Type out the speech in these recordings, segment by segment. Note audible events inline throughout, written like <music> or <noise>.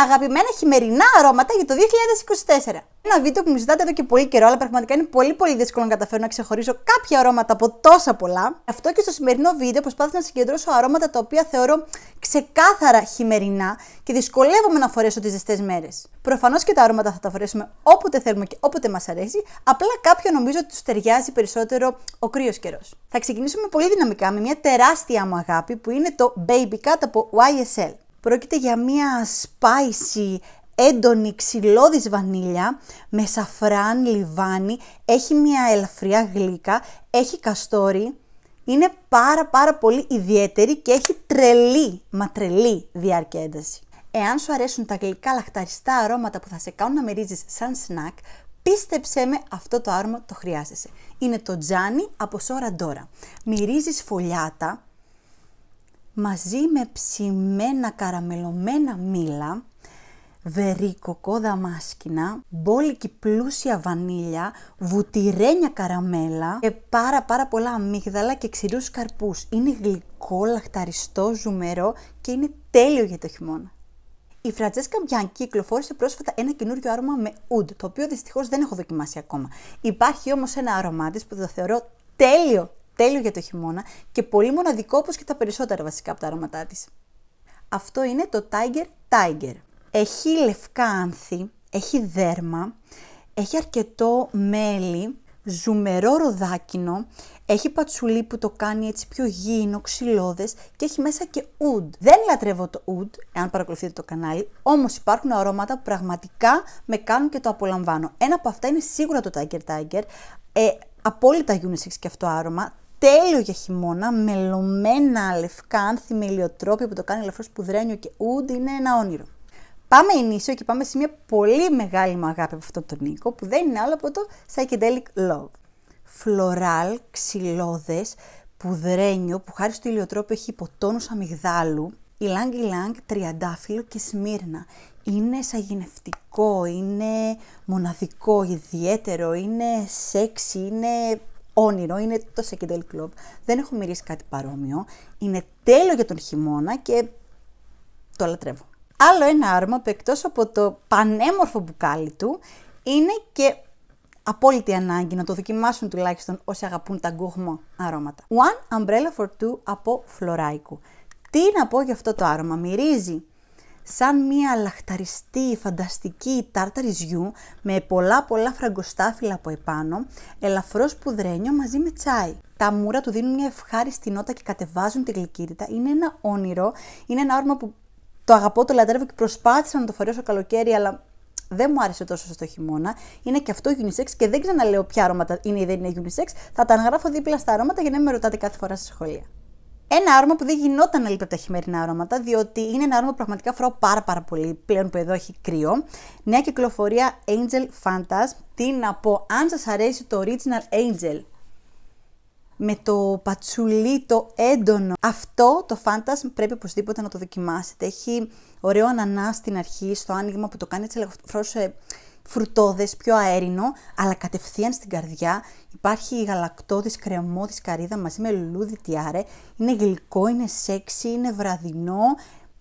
αγαπημένα χειμερινά αρώματα για το 2024. Ένα βίντεο που μου ζητάτε εδώ και πολύ καιρό, αλλά πραγματικά είναι πολύ πολύ δύσκολο να καταφέρω να ξεχωρίσω κάποια αρώματα από τόσα πολλά. Αυτό και στο σημερινό βίντεο προσπάθησα να συγκεντρώσω αρώματα τα οποία θεωρώ ξεκάθαρα χειμερινά και δυσκολεύομαι να φορέσω τις ζεστές μέρες. Προφανώς και τα αρώματα θα τα φορέσουμε όποτε θέλουμε και όποτε μας αρέσει, απλά κάποιο νομίζω ότι τους ταιριάζει περισσότερο ο κρύος καιρός. Θα ξεκινήσουμε πολύ δυναμικά με μια τεράστια μου αγάπη που είναι το Baby Cut από YSL. Πρόκειται για μία spicy έντονη ξυλώδης βανίλια με σαφράν, λιβάνι, έχει μια ελαφριά γλύκα, έχει καστόρι. Είναι πάρα πάρα πολύ ιδιαίτερη και έχει τρελή, μα τρελή διάρκεια ένταση. Εάν σου αρέσουν τα γλυκά λαχταριστά αρώματα που θα σε κάνουν να μυρίζεις σαν σνακ, πίστεψέ με αυτό το άρωμα το χρειάζεσαι. Είναι το τζάνι από σόρα ντόρα. Μυρίζεις φωλιάτα, μαζί με ψημένα καραμελωμένα μήλα, βερίκοκο δαμάσκινα, μπόλικη πλούσια βανίλια, βουτυρένια καραμέλα και πάρα πάρα πολλά αμύγδαλα και ξηρούς καρπούς. Είναι γλυκό, λαχταριστό, ζουμερό και είναι τέλειο για το χειμώνα. Η Φραντζέσκα Μπιανκή κυκλοφόρησε πρόσφατα ένα καινούριο άρωμα με ούντ, το οποίο δυστυχώς δεν έχω δοκιμάσει ακόμα. Υπάρχει όμως ένα άρωμά της που το θεωρώ τέλειο, τέλειο για το χειμώνα και πολύ μοναδικό όπως και τα περισσότερα βασικά από τα αρώματά της. Αυτό είναι το Tiger Tiger. Έχει λευκά άνθη, έχει δέρμα, έχει αρκετό μέλι, ζουμερό ροδάκινο, έχει πατσουλί που το κάνει έτσι πιο γήινο, ξυλώδες και έχει μέσα και ούντ. Δεν λατρεύω το ούντ, εάν παρακολουθείτε το κανάλι, όμως υπάρχουν αρώματα που πραγματικά με κάνουν και το απολαμβάνω. Ένα από αυτά είναι σίγουρα το Tiger Tiger, ε, απόλυτα unisex και αυτό άρωμα, τέλειο για χειμώνα, μελωμένα λευκά, ανθιμελιοτρόπια που το κάνει ελαφρώς πουδρένιο και ούντι, είναι ένα όνειρο. Πάμε ενίσιο και πάμε σε μια πολύ μεγάλη μου αγάπη από αυτόν τον Νίκο, που δεν είναι άλλο από το Psychedelic Love. Φλωράλ, ξυλώδες, πουδρένιο, που χάρη στο ηλιοτρόπιο έχει υποτόνους αμυγδάλου, ηλάνγκ ηλάνγκ, τριαντάφυλλο και σμύρνα. Είναι σαγηνευτικό, είναι μοναδικό, ιδιαίτερο, είναι σεξι, είναι όνειρο, είναι το Secondel Club. Δεν έχω μυρίσει κάτι παρόμοιο. Είναι τέλειο για τον χειμώνα και το λατρεύω. Άλλο ένα άρωμα που εκτός από το πανέμορφο μπουκάλι του, είναι και απόλυτη ανάγκη να το δοκιμάσουν τουλάχιστον όσοι αγαπούν τα γκουγμό αρώματα. One Umbrella for Two από Φλωράικου. Τι να πω για αυτό το άρωμα, μυρίζει σαν μία λαχταριστή φανταστική τάρτα ρυζιού με πολλά πολλά φραγκοστάφυλλα από επάνω, ελαφρώς πουδρένιο μαζί με τσάι. Τα μούρα του δίνουν μια λαχταριστη φανταστικη ταρτα ριζιου με πολλα πολλα φραγκοσταφυλλα απο επανω ελαφρως νότα και κατεβάζουν τη γλυκύτητα. Είναι ένα όνειρο, είναι ένα όρμα που το αγαπώ, το λατρεύω και προσπάθησα να το φορέσω καλοκαίρι, αλλά δεν μου άρεσε τόσο στο χειμώνα. Είναι και αυτό unisex και δεν ξαναλέω ποια αρώματα είναι ή δεν είναι unisex. Θα τα αναγράφω δίπλα στα αρώματα για να μην με ρωτάτε κάθε φορά στη σχολεία. Ένα άρωμα που δεν γινόταν να λείπει από τα χειμερινά αρώματα, διότι είναι ένα άρωμα που πραγματικά φοράω πάρα, πάρα πολύ πλέον που εδώ έχει κρύο. Νέα κυκλοφορία Angel Fantas. Τι να πω, αν σας αρέσει το Original Angel με το πατσουλί το έντονο. Αυτό το Fantas πρέπει οπωσδήποτε να το δοκιμάσετε. Έχει ωραίο ανανά στην αρχή, στο άνοιγμα που το κάνει έτσι φρόσε φρουτόδες, πιο αέρινο, αλλά κατευθείαν στην καρδιά. Υπάρχει η γαλακτόδης κρεμμόδης καρύδα μαζί με λουλούδι τιάρε. Είναι γλυκό, είναι σεξι, είναι βραδινό,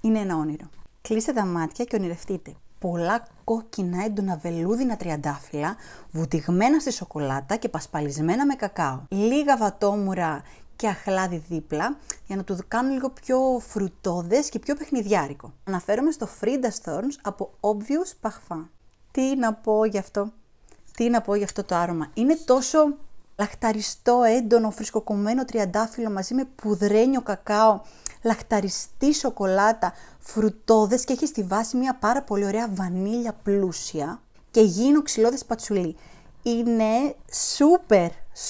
είναι ένα όνειρο. Κλείστε τα μάτια και ονειρευτείτε. Πολλά κόκκινα έντονα βελούδινα τριαντάφυλλα, βουτυγμένα στη σοκολάτα και πασπαλισμένα με κακάο. Λίγα βατόμουρα και αχλάδι δίπλα για να του κάνουν λίγο πιο φρουτόδες και πιο παιχνιδιάρικο. Αναφέρομαι στο Frida Thorns από Obvious Parfum τι να πω γι' αυτό. Τι να πω γι' αυτό το άρωμα. Είναι τόσο λαχταριστό, έντονο, φρισκοκομμένο τριαντάφυλλο μαζί με πουδρένιο κακάο, λαχταριστή σοκολάτα, φρουτόδες και έχει στη βάση μια πάρα πολύ ωραία βανίλια πλούσια και γίνω ξυλώδες πατσουλί. Είναι σούπερ,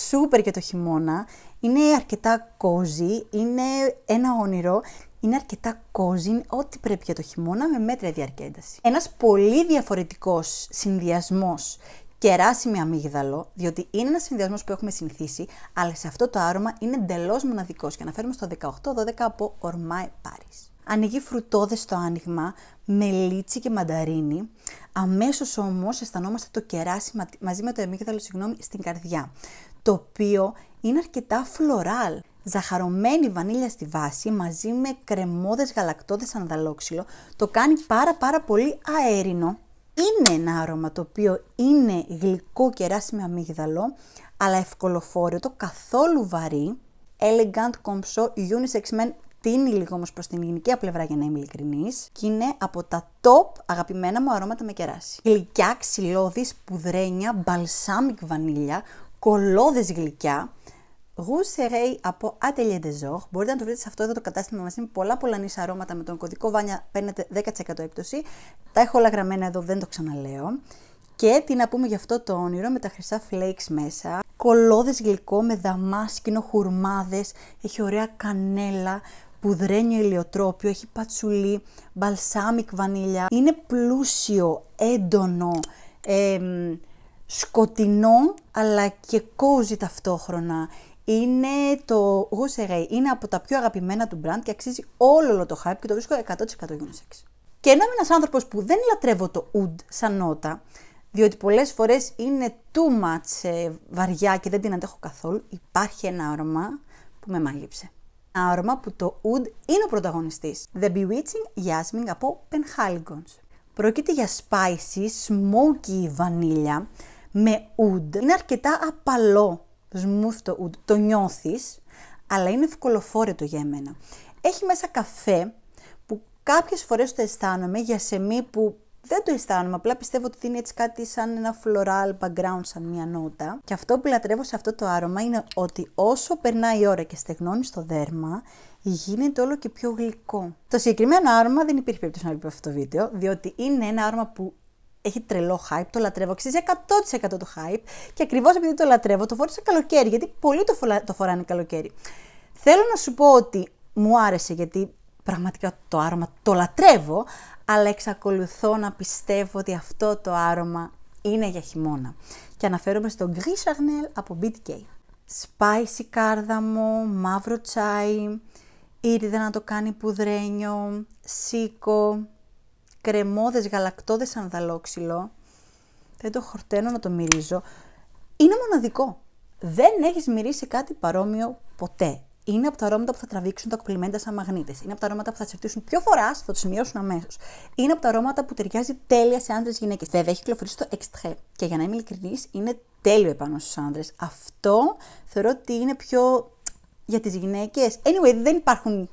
σούπερ και το χειμώνα. Είναι αρκετά κόζι, είναι ένα όνειρο, είναι αρκετά κόζι, ό,τι πρέπει για το χειμώνα με μέτρια διάρκεια ένταση. Ένας πολύ διαφορετικός συνδυασμός κεράσι με αμύγδαλο, διότι είναι ένας συνδυασμός που έχουμε συνηθίσει, αλλά σε αυτό το άρωμα είναι εντελώς μοναδικός και αναφέρουμε στο 18-12 από Ορμάε Paris. Ανοίγει φρουτόδες στο άνοιγμα, με και μανταρίνι. Αμέσως όμως αισθανόμαστε το κεράσι μαζί με το αμύγδαλο συγγνώμη, στην καρδιά το οποίο είναι αρκετά φλωράλ. Ζαχαρωμένη βανίλια στη βάση μαζί με κρεμμόδες γαλακτόδες ανδαλόξυλο το κάνει πάρα πάρα πολύ αέρινο. Είναι ένα άρωμα το οποίο είναι γλυκό κεράσι με αμύγδαλο, αλλά ευκολοφόρετο, καθόλου βαρύ, elegant, κομψό, unisex men, τίνει λίγο όμως προς την γενική πλευρά για να είμαι ειλικρινής και είναι από τα top αγαπημένα μου αρώματα με κεράσι. Γλυκιά, ξυλώδης, σπουδρένια, μπαλσάμικ βανίλια κολόδες γλυκιά. Γουσερέι από Atelier des Ors. Μπορείτε να το βρείτε σε αυτό εδώ το κατάστημα μαζί με πολλά πολλά νησά με τον κωδικό Βάνια. Παίρνετε 10% έκπτωση. Τα έχω όλα γραμμένα εδώ, δεν το ξαναλέω. Και τι να πούμε για αυτό το όνειρο με τα χρυσά flakes μέσα. Κολόδες γλυκό με δαμάσκινο, χουρμάδες, έχει ωραία κανέλα, πουδρένιο ηλιοτρόπιο, έχει πατσουλί, μπαλσάμικ βανίλια. Είναι πλούσιο, έντονο, ε, σκοτεινό αλλά και κόζι ταυτόχρονα. Είναι το Γουσερέι, είναι από τα πιο αγαπημένα του μπραντ και αξίζει όλο το hype και το βρίσκω 100% unisex. Και ενώ είμαι ένας άνθρωπος που δεν λατρεύω το oud σαν νότα, διότι πολλές φορές είναι too much ε, βαριά και δεν την αντέχω καθόλου, υπάρχει ένα άρωμα που με μάγεψε. Ένα άρωμα που το oud είναι ο πρωταγωνιστής. The Bewitching Jasmine από Penhaligon's. Πρόκειται για spicy, smoky βανίλια, με oud. Είναι αρκετά απαλό, smooth το oud, το νιώθεις, αλλά είναι ευκολοφόρετο για μένα. Έχει μέσα καφέ που κάποιες φορές το αισθάνομαι για σεμί που δεν το αισθάνομαι, απλά πιστεύω ότι δίνει έτσι κάτι σαν ένα floral background, σαν μια νότα. Και αυτό που λατρεύω σε αυτό το άρωμα είναι ότι όσο περνάει η ώρα και στεγνώνεις στο δέρμα, γίνεται όλο και πιο γλυκό. Το συγκεκριμένο άρωμα δεν υπήρχε περίπτωση να λείπει αυτό το βίντεο, διότι είναι ένα άρωμα που έχει τρελό hype, το λατρεύω. Αξίζει 100% το hype. Και ακριβώς επειδή το λατρεύω, το φόρησα καλοκαίρι, γιατί πολλοί το, φορά, το φοράνε καλοκαίρι. Θέλω να σου πω ότι μου άρεσε γιατί πραγματικά το άρωμα το λατρεύω, αλλά εξακολουθώ να πιστεύω ότι αυτό το άρωμα είναι για χειμώνα. Και αναφέρομαι στο Gris Charnel από BTK. Spicy κάρδαμο, μαύρο τσάι, ήρθε να το κάνει πουδρένιο, σίκο, κρεμόδες, γαλακτόδες ανδαλόξυλο, δεν το χορταίνω να το μυρίζω, είναι μοναδικό. Δεν έχεις μυρίσει κάτι παρόμοιο ποτέ. Είναι από τα αρώματα που θα τραβήξουν τα κοπλιμέντα σαν μαγνήτες. Είναι από τα αρώματα που θα τσερτήσουν πιο φοράς, θα το σημειώσουν αμέσως. Είναι από τα αρώματα που ταιριάζει τέλεια σε άντρε γυναίκες. Βέβαια, έχει κυκλοφορήσει το EXTRAIT Και για να είμαι ειλικρινής, είναι τέλειο επάνω στους άντρε. Αυτό θεωρώ ότι είναι πιο για τις γυναίκες. Anyway, δεν υπάρχουν.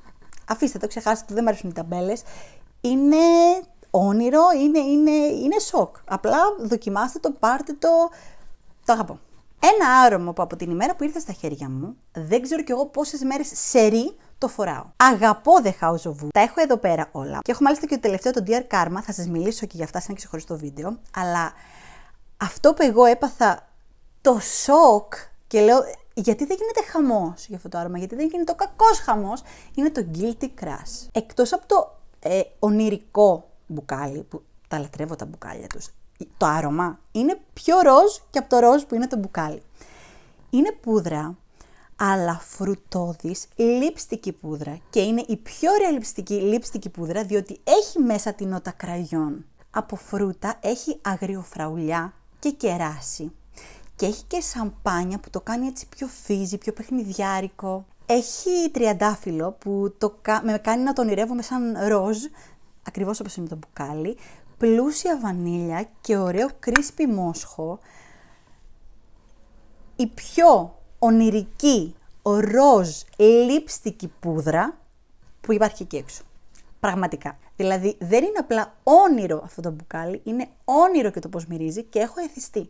Αφήστε το, ξεχάσετε, δεν μου αρέσουν οι ταμπέλες. Είναι όνειρο, είναι, είναι, είναι σοκ. Απλά δοκιμάστε το, πάρτε το, το αγαπώ. Ένα άρωμα που από την ημέρα που ήρθε στα χέρια μου, δεν ξέρω κι εγώ πόσες μέρες ρί το φοράω. Αγαπώ The House of Τα έχω εδώ πέρα όλα. Και έχω μάλιστα και το τελευταίο, το Dear Karma, θα σας μιλήσω και για αυτά σε ένα ξεχωριστό βίντεο. Αλλά αυτό που εγώ έπαθα το σοκ και λέω γιατί δεν γίνεται χαμός για αυτό το άρωμα, γιατί δεν γίνεται ο κακός χαμός, είναι το Guilty Crush. Εκτός από το ε, ονειρικό μπουκάλι, που τα λατρεύω τα μπουκάλια τους, το άρωμα είναι πιο ροζ και από το ροζ που είναι το μπουκάλι. Είναι πούδρα, αλλά φρουτόδης, λιπστική πούδρα και είναι η πιο ρεαλιστική λιπστική πούδρα διότι έχει μέσα την νότα κραγιόν. Από φρούτα έχει αγριοφραουλιά και κεράσι και έχει και σαμπάνια που το κάνει έτσι πιο φύζι, πιο παιχνιδιάρικο. Έχει τριαντάφυλλο που το με κάνει να το ονειρεύομαι σαν ροζ, ακριβώς όπως είναι το μπουκάλι, πλούσια βανίλια και ωραίο κρίσπι μόσχο. Η πιο ονειρική, ροζ, λίπστικη πούδρα που υπάρχει εκεί έξω. Πραγματικά. Δηλαδή δεν είναι απλά όνειρο αυτό το μπουκάλι, είναι όνειρο και το πώς μυρίζει και έχω εθιστεί.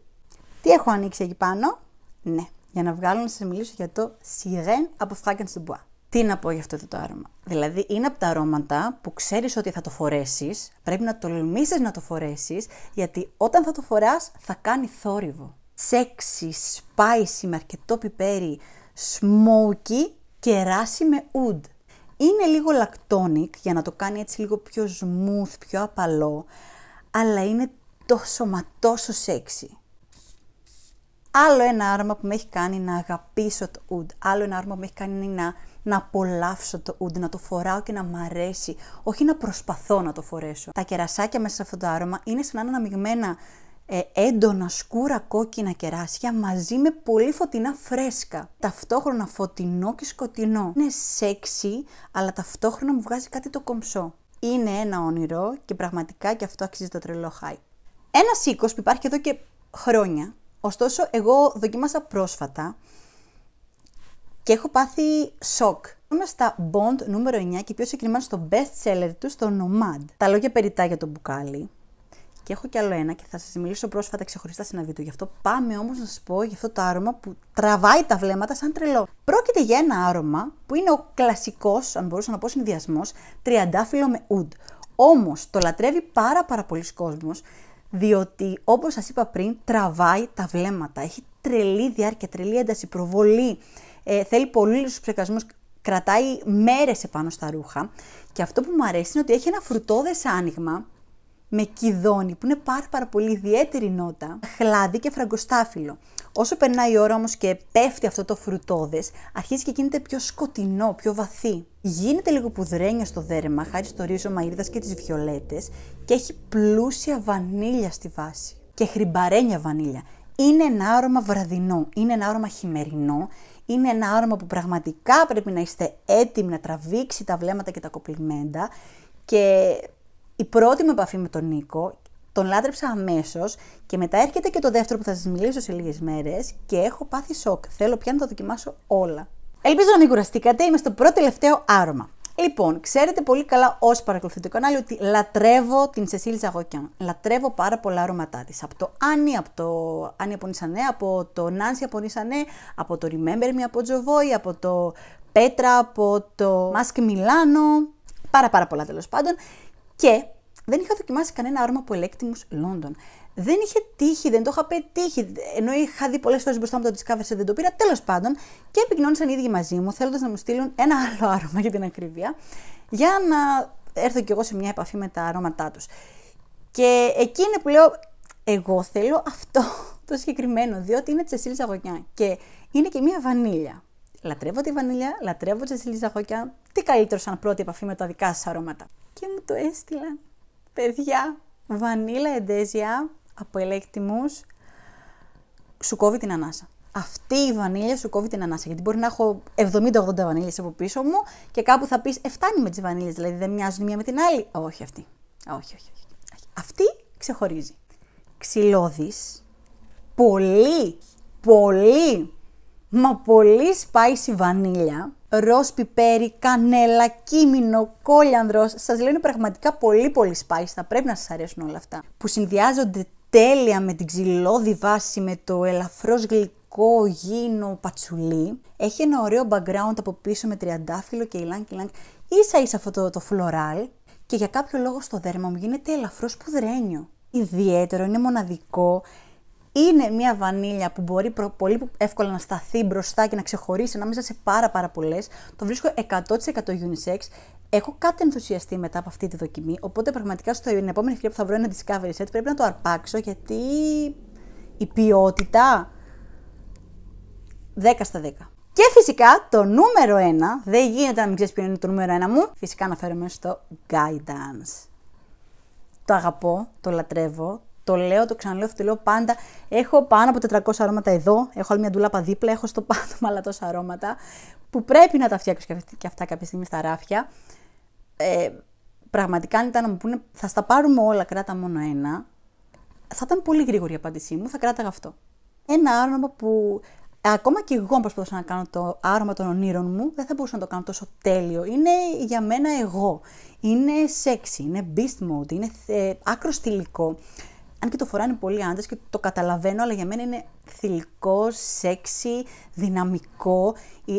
Τι έχω ανοίξει εκεί πάνω? Ναι, για να βγάλω να σας μιλήσω για το σιρέν από Frankenstein Bois τι να πω για αυτό το άρωμα. Δηλαδή, είναι από τα αρώματα που ξέρεις ότι θα το φορέσεις, πρέπει να τολμήσεις να το φορέσεις, γιατί όταν θα το φοράς θα κάνει θόρυβο. Σεξι, spicy με αρκετό πιπέρι, smoky κεράσι με ούντ. Είναι λίγο λακτόνικ για να το κάνει έτσι λίγο πιο smooth, πιο απαλό, αλλά είναι τόσο μα τόσο σεξι. Άλλο ένα άρωμα που με έχει κάνει να αγαπήσω το ούντ, άλλο ένα άρωμα που με έχει κάνει να να απολαύσω το ούντι, να το φοράω και να μ' αρέσει, όχι να προσπαθώ να το φορέσω. Τα κερασάκια μέσα σε αυτό το άρωμα είναι σαν να είναι αναμειγμένα ε, έντονα σκούρα κόκκινα κεράσια μαζί με πολύ φωτεινά φρέσκα. Ταυτόχρονα φωτεινό και σκοτεινό. Είναι σεξι, αλλά ταυτόχρονα μου βγάζει κάτι το κομψό. Είναι ένα όνειρο και πραγματικά και αυτό αξίζει το τρελό hype. Ένας οίκος που υπάρχει εδώ και χρόνια. Ωστόσο, εγώ δοκίμασα πρόσφατα και έχω πάθει σοκ. Είμαστε στα Bond νούμερο 9 και πιο συγκεκριμένα στο best seller τους, στο Nomad. Τα λόγια περιτά για το μπουκάλι. Και έχω κι άλλο ένα και θα σας μιλήσω πρόσφατα ξεχωριστά σε ένα βίντεο Γι' αυτό πάμε όμως να σας πω για αυτό το άρωμα που τραβάει τα βλέμματα σαν τρελό. Πρόκειται για ένα άρωμα που είναι ο κλασικός, αν μπορούσα να πω, συνδυασμός τριαντάφυλλο με ουντ. Όμως το λατρεύει πάρα, πάρα πολλοί κόσμος, διότι όπως σας είπα πριν, τραβάει τα βλέμματα. Έχει τρελή διάρκεια, τρελή ένταση, προβολή ε, θέλει πολύ λίγους ψεκασμούς, κρατάει μέρες επάνω στα ρούχα. Και αυτό που μου αρέσει είναι ότι έχει ένα φρουτόδες άνοιγμα με κηδόνι που είναι πάρα, πάρα πολύ ιδιαίτερη νότα, χλάδι και φραγκοστάφυλλο. Όσο περνάει η ώρα όμως και πέφτει αυτό το φρουτόδες, αρχίζει και γίνεται πιο σκοτεινό, πιο βαθύ. Γίνεται λίγο πουδρένιο στο δέρμα, χάρη στο ρίζο και τις βιολέτες και έχει πλούσια βανίλια στη βάση και χρυμπαρένια βανίλια. Είναι ένα άρωμα βραδινό, είναι ένα άρωμα χειμερινό είναι ένα άρωμα που πραγματικά πρέπει να είστε έτοιμοι να τραβήξει τα βλέμματα και τα κοπλιμέντα. Και η πρώτη μου επαφή με τον Νίκο, τον λάτρεψα αμέσως και μετά έρχεται και το δεύτερο που θα σας μιλήσω σε λίγες μέρες και έχω πάθει σοκ. Θέλω πια να το δοκιμάσω όλα. Ελπίζω να μην κουραστήκατε. Είμαι στο πρώτο τελευταίο άρωμα. Λοιπόν, ξέρετε πολύ καλά όσοι παρακολουθείτε το κανάλι ότι λατρεύω την Σεσίλη Ζαγοκιάν. Λατρεύω πάρα πολλά αρώματά της. Από το Άνι, από το Άνι Νισανέ, από το Νάνσι Νισανέ, από το Remember Me από Τζοβόη, από το Πέτρα, από το Μάσκ Μιλάνο. Πάρα πάρα πολλά τέλος πάντων. Και δεν είχα δοκιμάσει κανένα άρωμα από Electimus London δεν είχε τύχει, δεν το είχα πετύχει. Ενώ είχα δει πολλές φορέ μπροστά μου το Discovery, δεν το πήρα. Τέλος πάντων, και επικοινώνησαν οι ίδιοι μαζί μου, θέλοντας να μου στείλουν ένα άλλο <laughs> άρωμα για την ακρίβεια, για να έρθω κι εγώ σε μια επαφή με τα αρώματά τους. Και εκεί είναι που λέω, εγώ θέλω αυτό <laughs> το συγκεκριμένο, διότι είναι Τσεσίλ Ζαγωνιά και είναι και μια βανίλια. Λατρεύω τη βανίλια, λατρεύω Τσεσίλ Ζαγωνιά. Τι καλύτερο σαν πρώτη επαφή με τα δικά σας αρώματα. Και μου το έστειλαν. Παιδιά, βανίλα εντέζια από ελέκτιμους σου κόβει την ανάσα. Αυτή η βανίλια σου κόβει την ανάσα. Γιατί μπορεί να έχω 70-80 βανίλια από πίσω μου και κάπου θα πεις: εφτάνει φτάνει με τις βανίλια, δηλαδή δεν μοιάζουν η μία με την άλλη. Ε, όχι αυτή. Ε, όχι, όχι, όχι. Αυτή ξεχωρίζει. Ξυλώδη. Πολύ, πολύ, μα πολύ spicy βανίλια. Ροζ πιπέρι, κανέλα, κίμινο, κόλιανδρο. Σας λένε πραγματικά πολύ πολύ spicy. θα πρέπει να σας αρέσουν όλα αυτά. Που συνδυάζονται τέλεια με την ξυλώδη βάση, με το ελαφρώς γλυκό γίνο πατσουλί. Έχει ένα ωραίο background από πίσω με τριαντάφυλλο και και ηλάνκ Ίσα ίσα αυτό το, το φλωράλ και για κάποιο λόγο στο δέρμα μου γίνεται ελαφρώς πουδρένιο. Ιδιαίτερο, είναι μοναδικό, είναι μια βανίλια που μπορεί πολύ εύκολα να σταθεί μπροστά και να ξεχωρίσει ανάμεσα σε πάρα πάρα πολλές. Το βρίσκω 100% unisex. Έχω κάτι ενθουσιαστεί μετά από αυτή τη δοκιμή. Οπότε πραγματικά στο επόμενο φορά που θα βρω ένα Discovery Set πρέπει να το αρπάξω γιατί η ποιότητα 10 στα 10. Και φυσικά το νούμερο 1, δεν γίνεται να μην ξέρεις ποιο είναι το νούμερο 1 μου, φυσικά αναφέρομαι στο Guidance. Το αγαπώ, το λατρεύω, το λέω, το ξαναλέω, το λέω πάντα. Έχω πάνω από 400 αρώματα εδώ. Έχω άλλη μια ντουλάπα δίπλα. Έχω στο πάνω άλλα τόσα αρώματα. Που πρέπει να τα φτιάξω και αυτά κάποια στιγμή στα ράφια. Ε, πραγματικά, αν ήταν να μου πούνε, θα στα πάρουμε όλα, κράτα μόνο ένα. Θα ήταν πολύ γρήγορη η απάντησή μου. Θα κράταγα αυτό. Ένα άρωμα που ε, ακόμα και εγώ προσπαθούσα να κάνω το άρωμα των ονείρων μου, δεν θα μπορούσα να το κάνω τόσο τέλειο. Είναι για μένα εγώ. Είναι sexy, είναι beast mode, είναι ε, άκρο αν και το φοράνε πολλοί άντρες και το καταλαβαίνω, αλλά για μένα είναι θηλυκό, σεξι, δυναμικό.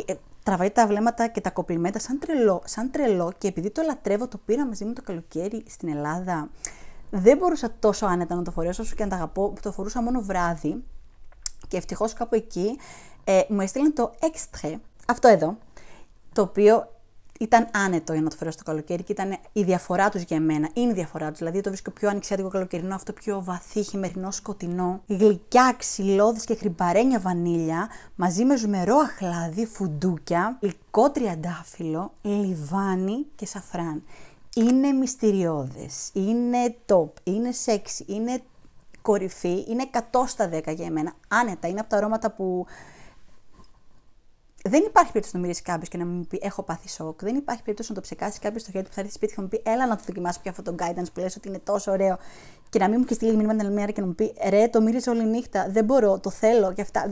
Ε, τραβάει τα βλέμματα και τα κοπλιμέντα σαν τρελό, σαν τρελό και επειδή το λατρεύω, το πήρα μαζί μου το καλοκαίρι στην Ελλάδα. Δεν μπορούσα τόσο άνετα να το φορέσω, όσο και να τα αγαπώ, το φορούσα μόνο βράδυ. Και ευτυχώς κάπου εκεί ε, μου έστειλαν το έξτρε, αυτό εδώ, το οποίο ήταν άνετο για να το φέρω στο καλοκαίρι και ήταν η διαφορά τους για μένα. Είναι η διαφορά τους. Δηλαδή, το βρίσκω πιο ανοιξιάτικο καλοκαιρινό, αυτό πιο βαθύ, χειμερινό, σκοτεινό. Γλυκιά, ξυλώδης και χρυμπαρένια βανίλια, μαζί με ζουμερό αχλάδι, φουντούκια, υλικό τριαντάφυλλο, λιβάνι και σαφράν. Είναι μυστηριώδες, είναι top, είναι sexy, είναι κορυφή, είναι 100 στα 10 για εμένα. Άνετα, είναι από τα αρώματα που δεν υπάρχει περίπτωση να μιλήσει κάποιος και να μην πει Έχω πάθει σοκ. Δεν υπάρχει περίπτωση να το ψεκάσει κάποιος στο χέρι του που θα έρθει σπίτι και να μου πει Έλα να το δοκιμάσω πια αυτό το guidance που λες ότι είναι τόσο ωραίο. Και να μην μου και στείλει μήνυμα την άλλη μέρα και να μου πει Ρε, το μύρισε όλη νύχτα. Δεν μπορώ, το θέλω και αυτά.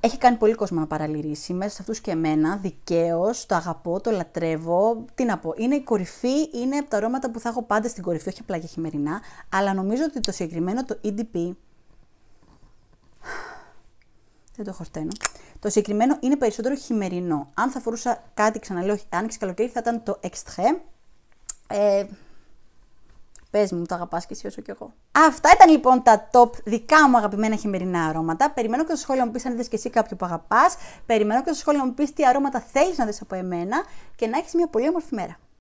Έχει κάνει πολύ κόσμο να παραλυρίσει μέσα σε αυτούς και εμένα. Δικαίως, το αγαπώ, το λατρεύω. Τι να πω, είναι η κορυφή, είναι από τα αρώματα που θα έχω πάντα στην κορυφή, όχι απλά και χειμερινά. Αλλά νομίζω ότι το συγκεκριμένο το EDP δεν το χορταίνω. Το συγκεκριμένο είναι περισσότερο χειμερινό. Αν θα φορούσα κάτι, ξαναλέω, άνοιξη καλοκαίρι, θα ήταν το extreme. Ε, Πες μου, το αγαπάς και εσύ όσο και εγώ. Αυτά ήταν λοιπόν τα top δικά μου αγαπημένα χειμερινά αρώματα. Περιμένω και στο σχόλιο μου πεις αν είδες και εσύ κάποιο που αγαπάς. Περιμένω και στο σχόλιο μου πεις τι αρώματα θέλεις να δεις από εμένα και να έχεις μια πολύ όμορφη μέρα.